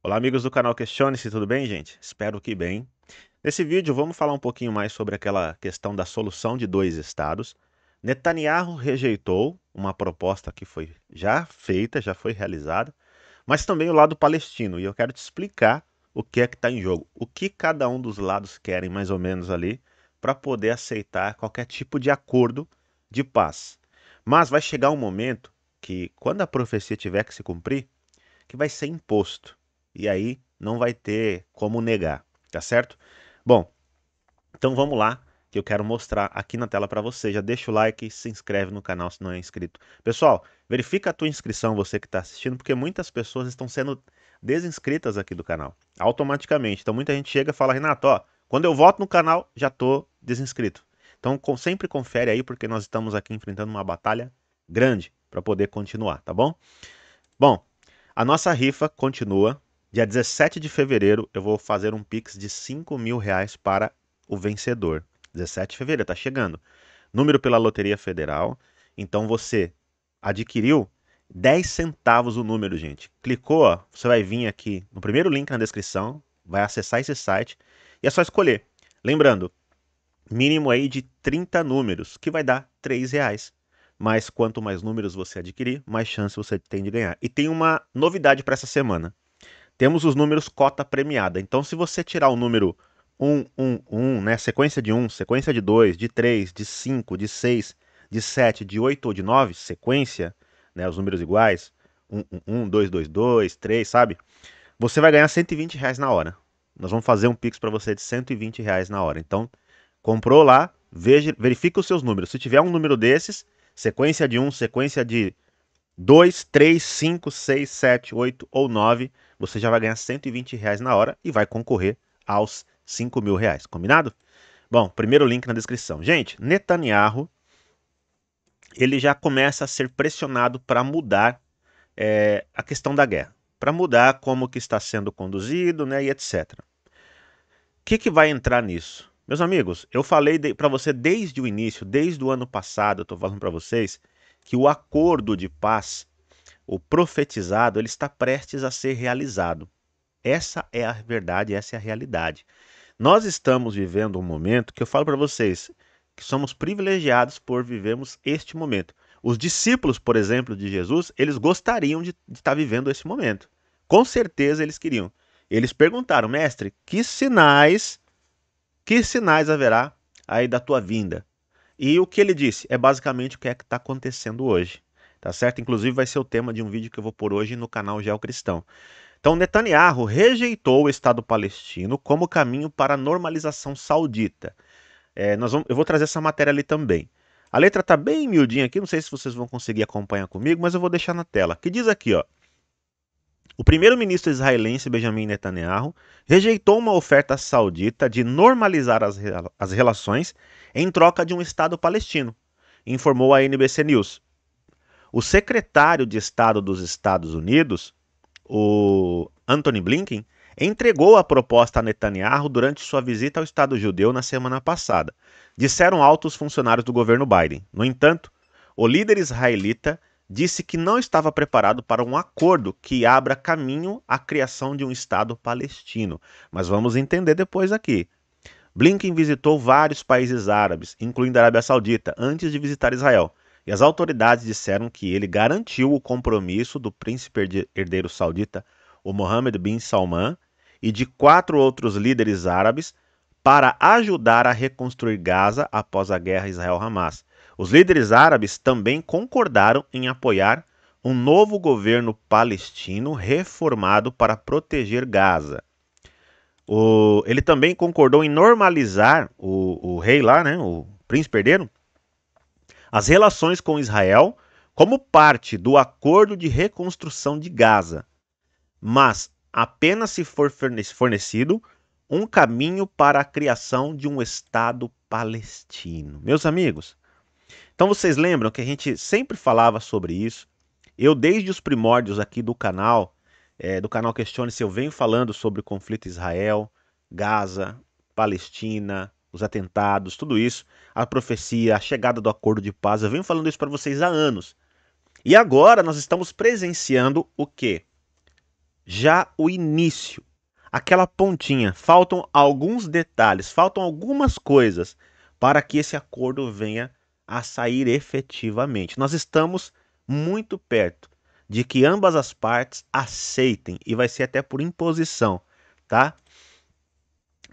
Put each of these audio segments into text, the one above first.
Olá, amigos do canal Questione-se, tudo bem, gente? Espero que bem. Nesse vídeo, vamos falar um pouquinho mais sobre aquela questão da solução de dois estados. Netanyahu rejeitou uma proposta que foi já feita, já foi realizada, mas também o lado palestino. E eu quero te explicar o que é que está em jogo, o que cada um dos lados querem, mais ou menos, ali, para poder aceitar qualquer tipo de acordo de paz. Mas vai chegar um momento que, quando a profecia tiver que se cumprir, que vai ser imposto e aí não vai ter como negar, tá certo? Bom, então vamos lá que eu quero mostrar aqui na tela para você. Já deixa o like e se inscreve no canal se não é inscrito. Pessoal, verifica a tua inscrição você que está assistindo, porque muitas pessoas estão sendo desinscritas aqui do canal, automaticamente. Então muita gente chega e fala, Renato, ó, quando eu volto no canal, já tô desinscrito. Então com, sempre confere aí, porque nós estamos aqui enfrentando uma batalha grande para poder continuar, tá bom? Bom, a nossa rifa continua, Dia 17 de fevereiro, eu vou fazer um Pix de 5 mil reais para o vencedor. 17 de fevereiro, tá chegando. Número pela Loteria Federal. Então você adquiriu 10 centavos o número, gente. Clicou, ó, você vai vir aqui no primeiro link na descrição, vai acessar esse site e é só escolher. Lembrando, mínimo aí de 30 números, que vai dar 3 reais. Mas quanto mais números você adquirir, mais chance você tem de ganhar. E tem uma novidade para essa semana temos os números cota premiada. Então, se você tirar o número 1, 1, 1, né, sequência de 1, sequência de 2, de 3, de 5, de 6, de 7, de 8 ou de 9, sequência, né, os números iguais, 1, 1, 1, 2, 2, 2, 3, sabe? Você vai ganhar 120 reais na hora. Nós vamos fazer um Pix para você de 120 reais na hora. Então, comprou lá, veja, verifica os seus números. Se tiver um número desses, sequência de 1, sequência de 2, 3, 5, 6, 7, 8 ou 9, você já vai ganhar 120 reais na hora e vai concorrer aos 5 mil reais, combinado? Bom, primeiro link na descrição. Gente, Netanyahu, ele já começa a ser pressionado para mudar é, a questão da guerra, para mudar como que está sendo conduzido, né, e etc. O que, que vai entrar nisso? Meus amigos, eu falei para você desde o início, desde o ano passado, eu estou falando para vocês, que o acordo de paz o profetizado, ele está prestes a ser realizado. Essa é a verdade, essa é a realidade. Nós estamos vivendo um momento que eu falo para vocês que somos privilegiados por vivemos este momento. Os discípulos, por exemplo, de Jesus, eles gostariam de, de estar vivendo esse momento. Com certeza eles queriam. Eles perguntaram, mestre, que sinais, que sinais haverá aí da tua vinda? E o que ele disse é basicamente o que é que está acontecendo hoje tá certo? Inclusive vai ser o tema de um vídeo que eu vou por hoje no canal Geocristão. Então Netanyahu rejeitou o Estado palestino como caminho para a normalização saudita. É, nós vamos, eu vou trazer essa matéria ali também. A letra tá bem miudinha aqui, não sei se vocês vão conseguir acompanhar comigo, mas eu vou deixar na tela. Que diz aqui, ó. O primeiro-ministro israelense Benjamin Netanyahu rejeitou uma oferta saudita de normalizar as, as relações em troca de um Estado palestino, informou a NBC News. O secretário de Estado dos Estados Unidos, o Anthony Blinken, entregou a proposta a Netanyahu durante sua visita ao Estado judeu na semana passada, disseram altos funcionários do governo Biden. No entanto, o líder israelita disse que não estava preparado para um acordo que abra caminho à criação de um Estado palestino. Mas vamos entender depois aqui. Blinken visitou vários países árabes, incluindo a Arábia Saudita, antes de visitar Israel e as autoridades disseram que ele garantiu o compromisso do príncipe herdeiro saudita, o Mohammed bin Salman, e de quatro outros líderes árabes para ajudar a reconstruir Gaza após a guerra Israel-Hamas. Os líderes árabes também concordaram em apoiar um novo governo palestino reformado para proteger Gaza. O, ele também concordou em normalizar o, o rei lá, né, o príncipe herdeiro, as relações com Israel como parte do acordo de reconstrução de Gaza, mas apenas se for fornecido um caminho para a criação de um Estado palestino. Meus amigos, então vocês lembram que a gente sempre falava sobre isso. Eu, desde os primórdios aqui do canal, é, do canal Questione-se, eu venho falando sobre o conflito Israel, Gaza, Palestina, os atentados, tudo isso, a profecia, a chegada do acordo de paz. Eu venho falando isso para vocês há anos. E agora nós estamos presenciando o quê? Já o início, aquela pontinha. Faltam alguns detalhes, faltam algumas coisas para que esse acordo venha a sair efetivamente. Nós estamos muito perto de que ambas as partes aceitem e vai ser até por imposição, tá?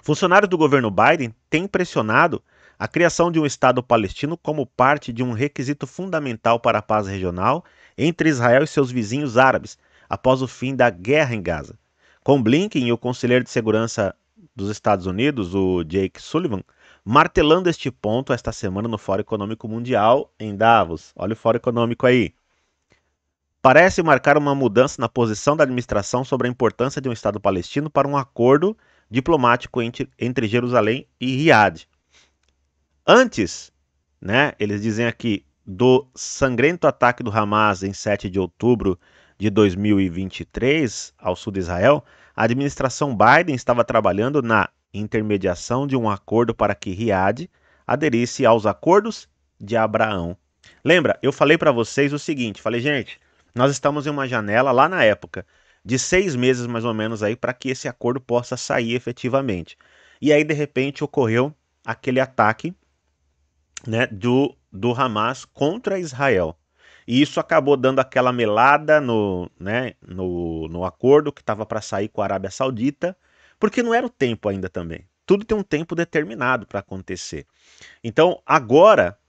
Funcionários do governo Biden têm pressionado a criação de um Estado palestino como parte de um requisito fundamental para a paz regional entre Israel e seus vizinhos árabes, após o fim da guerra em Gaza. Com Blinken e o conselheiro de segurança dos Estados Unidos, o Jake Sullivan, martelando este ponto esta semana no Fórum Econômico Mundial em Davos. Olha o Fórum Econômico aí. Parece marcar uma mudança na posição da administração sobre a importância de um Estado palestino para um acordo diplomático entre, entre Jerusalém e Riad. Antes, né, eles dizem aqui, do sangrento ataque do Hamas em 7 de outubro de 2023 ao sul de Israel, a administração Biden estava trabalhando na intermediação de um acordo para que Riad aderisse aos acordos de Abraão. Lembra, eu falei para vocês o seguinte, falei, gente, nós estamos em uma janela lá na época de seis meses mais ou menos aí para que esse acordo possa sair efetivamente. E aí de repente ocorreu aquele ataque né, do, do Hamas contra Israel. E isso acabou dando aquela melada no, né, no, no acordo que estava para sair com a Arábia Saudita, porque não era o tempo ainda também. Tudo tem um tempo determinado para acontecer. Então agora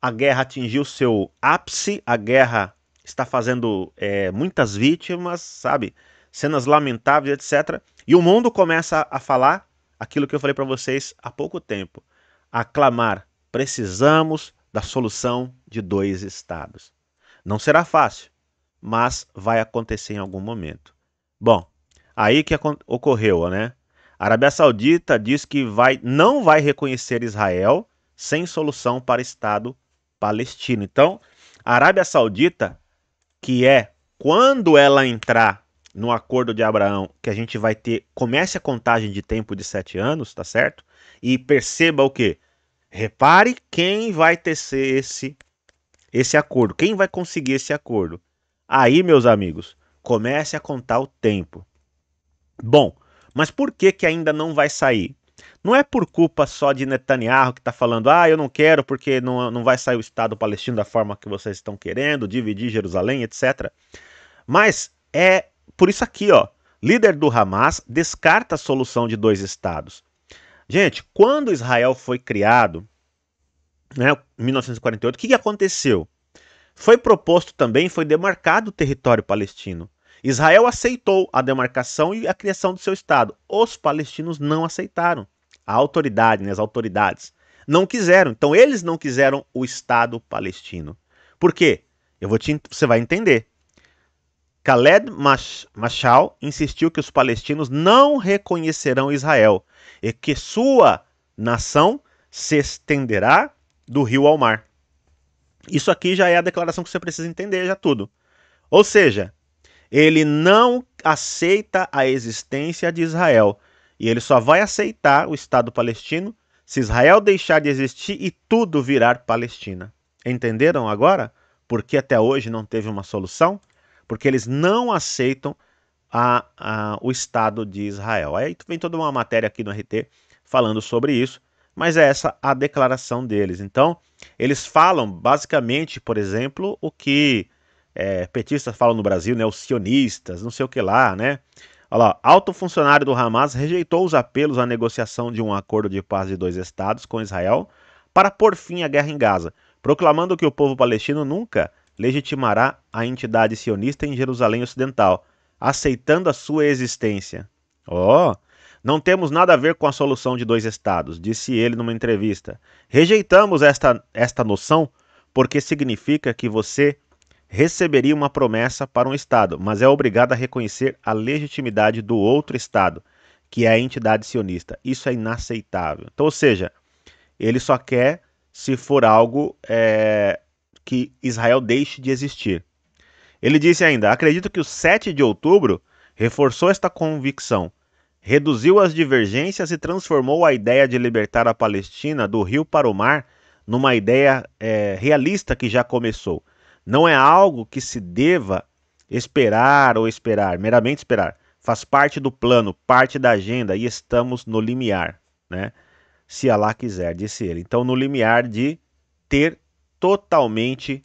a guerra atingiu seu ápice, a guerra está fazendo é, muitas vítimas, sabe? Cenas lamentáveis, etc. E o mundo começa a falar aquilo que eu falei para vocês há pouco tempo: a clamar, precisamos da solução de dois estados. Não será fácil, mas vai acontecer em algum momento. Bom, aí que ocorreu, né? A Arábia Saudita diz que vai, não vai reconhecer Israel sem solução para Estado palestino. Então, a Arábia Saudita que é quando ela entrar no acordo de Abraão, que a gente vai ter, comece a contagem de tempo de sete anos, tá certo? E perceba o que? Repare quem vai tecer esse, esse acordo, quem vai conseguir esse acordo. Aí, meus amigos, comece a contar o tempo. Bom, mas por que, que ainda não vai sair? não é por culpa só de Netanyahu que está falando, ah, eu não quero porque não, não vai sair o Estado palestino da forma que vocês estão querendo, dividir Jerusalém, etc. Mas é por isso aqui, ó. Líder do Hamas descarta a solução de dois estados. Gente, quando Israel foi criado, né, 1948, o que, que aconteceu? Foi proposto também, foi demarcado o território palestino. Israel aceitou a demarcação e a criação do seu estado. Os palestinos não aceitaram a autoridade, né, as autoridades, não quiseram. Então eles não quiseram o Estado palestino. Por quê? Eu vou te, você vai entender. Khaled Mashal insistiu que os palestinos não reconhecerão Israel e que sua nação se estenderá do rio ao mar. Isso aqui já é a declaração que você precisa entender, já tudo. Ou seja, ele não aceita a existência de Israel, e ele só vai aceitar o Estado palestino se Israel deixar de existir e tudo virar Palestina. Entenderam agora por que até hoje não teve uma solução? Porque eles não aceitam a, a, o Estado de Israel. Aí vem toda uma matéria aqui no RT falando sobre isso, mas é essa a declaração deles. Então, eles falam basicamente, por exemplo, o que é, petistas falam no Brasil, né? Os sionistas, não sei o que lá, né? Olha lá, alto funcionário do Hamas rejeitou os apelos à negociação de um acordo de paz de dois estados com Israel para pôr fim à guerra em Gaza, proclamando que o povo palestino nunca legitimará a entidade sionista em Jerusalém Ocidental, aceitando a sua existência. Oh, não temos nada a ver com a solução de dois estados, disse ele numa entrevista. Rejeitamos esta, esta noção porque significa que você receberia uma promessa para um Estado, mas é obrigado a reconhecer a legitimidade do outro Estado, que é a entidade sionista. Isso é inaceitável. Então, ou seja, ele só quer se for algo é, que Israel deixe de existir. Ele disse ainda: acredito que o 7 de outubro reforçou esta convicção, reduziu as divergências e transformou a ideia de libertar a Palestina do rio para o mar numa ideia é, realista que já começou não é algo que se deva esperar ou esperar, meramente esperar. Faz parte do plano, parte da agenda e estamos no limiar, né? Se Allah quiser, disse ele. Então, no limiar de ter totalmente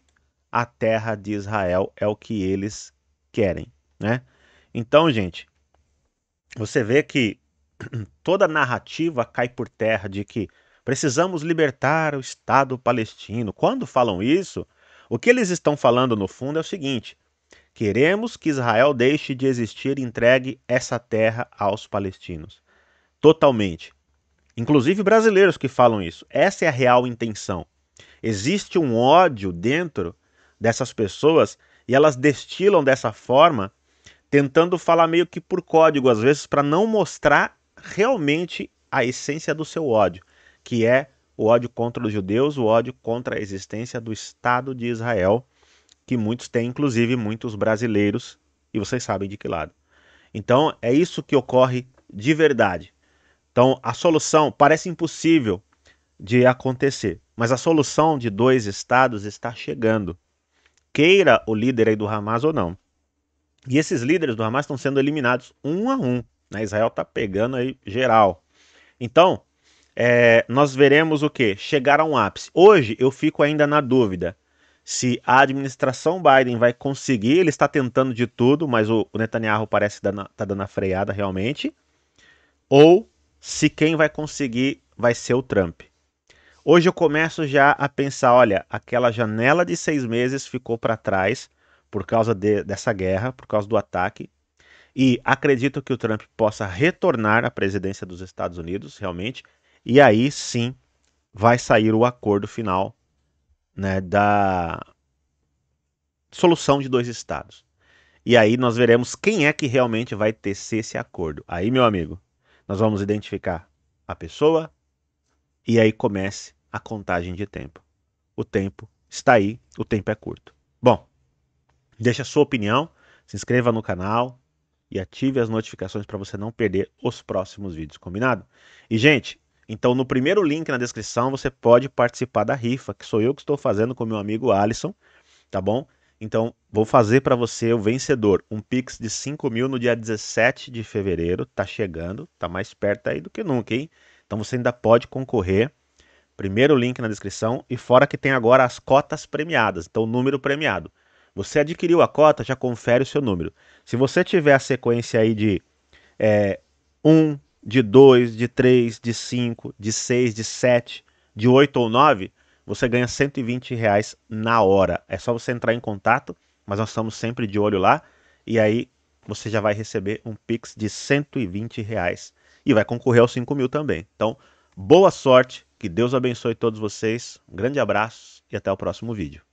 a terra de Israel é o que eles querem, né? Então, gente, você vê que toda narrativa cai por terra de que precisamos libertar o Estado palestino. Quando falam isso, o que eles estão falando no fundo é o seguinte: queremos que Israel deixe de existir e entregue essa terra aos palestinos. Totalmente. Inclusive brasileiros que falam isso. Essa é a real intenção. Existe um ódio dentro dessas pessoas e elas destilam dessa forma, tentando falar meio que por código, às vezes, para não mostrar realmente a essência do seu ódio, que é o ódio contra os judeus, o ódio contra a existência do Estado de Israel, que muitos têm, inclusive muitos brasileiros, e vocês sabem de que lado. Então, é isso que ocorre de verdade. Então, a solução parece impossível de acontecer, mas a solução de dois estados está chegando. Queira o líder aí do Hamas ou não. E esses líderes do Hamas estão sendo eliminados um a um. Né? Israel está pegando aí geral. Então, é, nós veremos o que? Chegar a um ápice. Hoje eu fico ainda na dúvida se a administração Biden vai conseguir. Ele está tentando de tudo, mas o, o Netanyahu parece estar tá, tá dando a freada realmente. Ou se quem vai conseguir vai ser o Trump. Hoje eu começo já a pensar: olha, aquela janela de seis meses ficou para trás por causa de, dessa guerra, por causa do ataque. E acredito que o Trump possa retornar à presidência dos Estados Unidos, realmente, e aí sim vai sair o acordo final né, da solução de dois estados. E aí nós veremos quem é que realmente vai tecer esse acordo. Aí, meu amigo, nós vamos identificar a pessoa e aí comece a contagem de tempo. O tempo está aí, o tempo é curto. Bom, deixa a sua opinião, se inscreva no canal e ative as notificações para você não perder os próximos vídeos, combinado? E gente, então, no primeiro link na descrição, você pode participar da rifa, que sou eu que estou fazendo com meu amigo Alisson, tá bom? Então, vou fazer para você o vencedor, um Pix de 5 mil no dia 17 de fevereiro, tá chegando, tá mais perto aí do que nunca, hein? Então, você ainda pode concorrer, primeiro link na descrição, e fora que tem agora as cotas premiadas, então o número premiado. Você adquiriu a cota, já confere o seu número. Se você tiver a sequência aí de 1, eh, um, de 2, de 3, de 5, de 6, de 7, de 8 ou 9, você ganha 120 reais na hora. É só você entrar em contato, mas nós estamos sempre de olho lá. E aí você já vai receber um Pix de 120 reais. E vai concorrer aos 5 mil também. Então, boa sorte, que Deus abençoe todos vocês. Um grande abraço e até o próximo vídeo.